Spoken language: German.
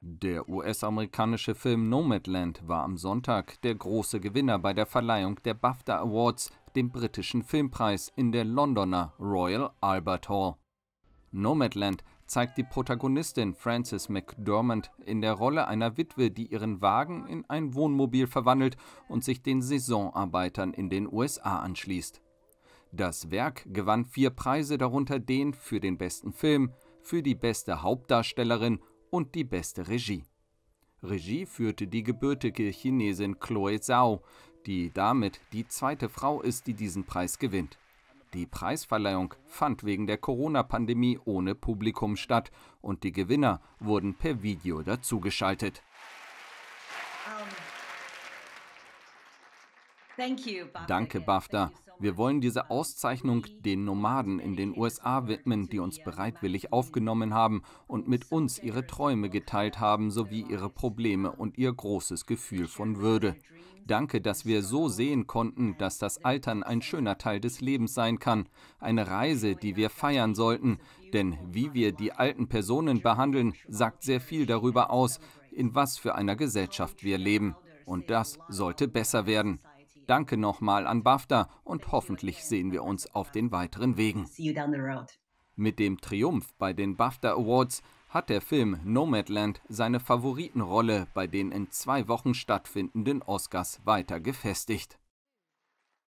Der US-amerikanische Film Nomadland war am Sonntag der große Gewinner bei der Verleihung der BAFTA Awards, dem britischen Filmpreis, in der Londoner Royal Albert Hall. Nomadland zeigt die Protagonistin Frances McDormand in der Rolle einer Witwe, die ihren Wagen in ein Wohnmobil verwandelt und sich den Saisonarbeitern in den USA anschließt. Das Werk gewann vier Preise, darunter den für den besten Film, für die beste Hauptdarstellerin und die beste Regie. Regie führte die gebürtige Chinesin Chloe Zhao, die damit die zweite Frau ist, die diesen Preis gewinnt. Die Preisverleihung fand wegen der Corona-Pandemie ohne Publikum statt und die Gewinner wurden per Video dazugeschaltet. Danke, BAFTA. Wir wollen diese Auszeichnung den Nomaden in den USA widmen, die uns bereitwillig aufgenommen haben und mit uns ihre Träume geteilt haben, sowie ihre Probleme und ihr großes Gefühl von Würde. Danke, dass wir so sehen konnten, dass das Altern ein schöner Teil des Lebens sein kann. Eine Reise, die wir feiern sollten. Denn wie wir die alten Personen behandeln, sagt sehr viel darüber aus, in was für einer Gesellschaft wir leben. Und das sollte besser werden. Danke nochmal an BAFTA und hoffentlich sehen wir uns auf den weiteren Wegen. Mit dem Triumph bei den BAFTA Awards hat der Film Nomadland seine Favoritenrolle bei den in zwei Wochen stattfindenden Oscars weiter gefestigt.